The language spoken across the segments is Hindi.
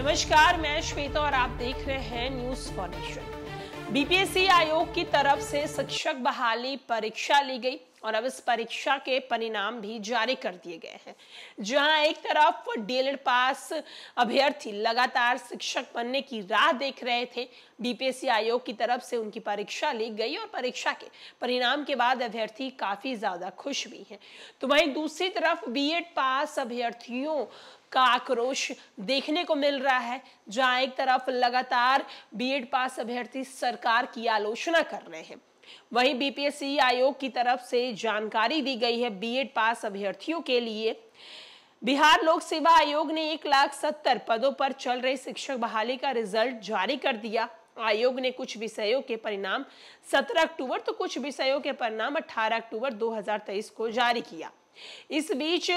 नमस्कार मैं श्वेता और आप देख रहे हैं न्यूज फॉर्मेशन बीपीएससी आयोग की तरफ से शिक्षक बहाली परीक्षा ली गई और अब इस परीक्षा के परिणाम भी जारी कर दिए गए हैं जहां एक तरफ डीएलएड पास अभ्यर्थी लगातार शिक्षक बनने की राह देख रहे थे बीपीएससी आयोग की तरफ से उनकी परीक्षा ली गई और परीक्षा के परिणाम के बाद अभ्यर्थी काफी ज्यादा खुश भी हैं तो वहीं दूसरी तरफ बीएड पास अभ्यर्थियों का आक्रोश देखने को मिल रहा है जहां एक तरफ लगातार बीएड पास अभ्यर्थी सरकार की आलोचना कर रहे हैं वहीं बीपीएससी आयोग की तरफ से जानकारी दी गई है बीएड पास अभ्यर्थियों के लिए बिहार लोक सेवा आयोग ने एक लाख सत्तर पदों पर चल रहे शिक्षक बहाली का रिजल्ट जारी कर दिया आयोग ने कुछ विषयों के परिणाम 17 अक्टूबर तो कुछ विषयों के परिणाम 18 अक्टूबर 2023 को जारी किया इस बीच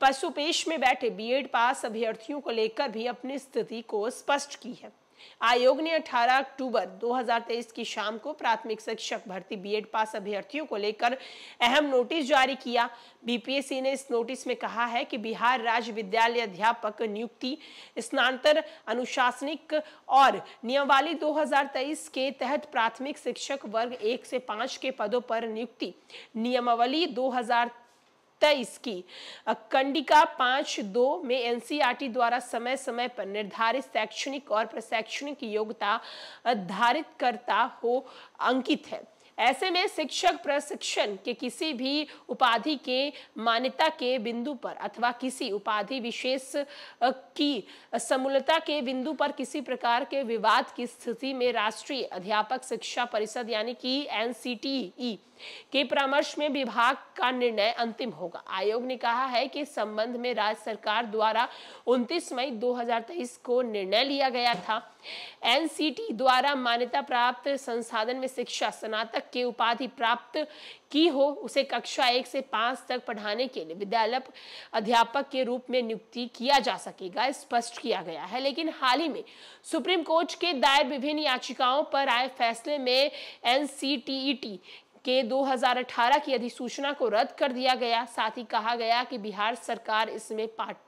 पशुपेश में बैठे बीएड पास अभ्यर्थियों को लेकर भी अपनी स्थिति को स्पष्ट की है आयोग ने 18 अक्टूबर 2023 की शाम को प्राथमिक शिक्षक भर्ती बीएड पास अभ्यर्थियों को लेकर अहम नोटिस जारी किया बीपीएससी ने इस नोटिस में कहा है कि बिहार राज्य विद्यालय अध्यापक नियुक्ति स्नातर अनुशासनिक और नियमावली 2023 के तहत प्राथमिक शिक्षक वर्ग एक से पांच के पदों पर नियुक्ति नियमावली दो तेईस की कंडिका पांच दो में एनसीईआरटी e द्वारा समय समय पर निर्धारित शैक्षणिक और प्रशैक्षणिक योग्यता धारित करता हो अंकित है ऐसे में शिक्षक प्रशिक्षण के किसी भी उपाधि के मान्यता के बिंदु पर अथवा किसी उपाधि विशेष की समूलता के बिंदु पर किसी प्रकार के विवाद की स्थिति में राष्ट्रीय अध्यापक शिक्षा परिषद यानी कि एन के परामर्श में विभाग का निर्णय अंतिम होगा आयोग ने कहा है कि संबंध में राज्य सरकार द्वारा 29 मई 2023 को निर्णय लिया गया था एनसीटी द्वारा मान्यता प्राप्त संसाधन में शिक्षा स्नातक तक की उपाधि प्राप्त की हो उसे कक्षा एक से पांच तक पढ़ाने के लिए विद्यालय अध्यापक के रूप में नियुक्ति किया जा सकेगा स्पष्ट किया गया है लेकिन हाल ही में सुप्रीम कोर्ट के दायर विभिन्न याचिकाओं पर आए फैसले में एन के 2018 की अधिसूचना को रद्द कर दिया गया साथ ही कहा गया कि बिहार सरकार इसमें पार्ट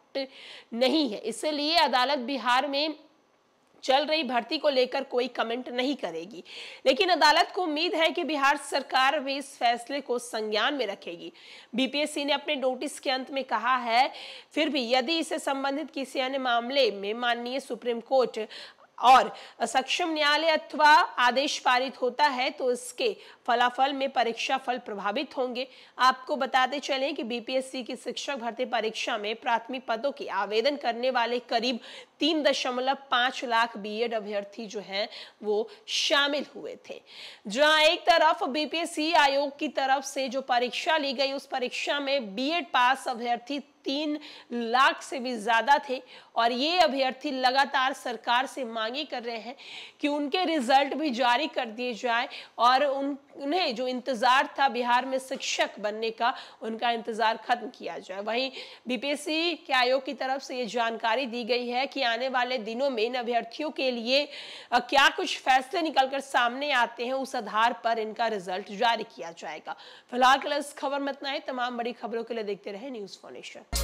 नहीं है इसलिए अदालत बिहार में चल रही भर्ती को लेकर कोई कमेंट नहीं करेगी लेकिन अदालत को उम्मीद है कि बिहार सरकार भी इस फैसले को संज्ञान में रखेगी बीपीएससी ने अपने नोटिस के अंत में कहा है फिर भी यदि इससे संबंधित किसी अन्य मामले में माननीय सुप्रीम कोर्ट और सक्षम न्यायालय अथवा आदेश पारित होता है तो इसके फलाफल में परीक्षा फल प्रभावित होंगे आपको बताते चलें कि बीपीएससी की शिक्षक भर्ती परीक्षा में प्राथमिक पदों के आवेदन करने वाले करीब तीन दशमलव पांच लाख बीएड अभ्यर्थी जो हैं वो शामिल हुए थे जहां एक तरफ बीपीएससी आयोग की तरफ से जो परीक्षा ली गई उस परीक्षा में बीएड पास अभ्यर्थी तीन लाख से भी ज़्यादा थे और ये अभ्यर्थी लगातार सरकार से मांगे कर रहे हैं कि उनके रिजल्ट भी जारी कर दिए जाए और उन उन्हें जो इंतज़ार था बिहार में शिक्षक बनने का उनका इंतज़ार खत्म किया जाए वहीं बीपीएससी के आयोग की तरफ से ये जानकारी दी गई है कि आने वाले दिनों में इन अभ्यर्थियों के लिए क्या कुछ फैसले निकलकर सामने आते हैं उस आधार पर इनका रिजल्ट जारी किया जाएगा फिलहाल के लिए इस खबर में इतना ही तमाम बड़ी खबरों के लिए देखते रहे न्यूज फाउंडेशन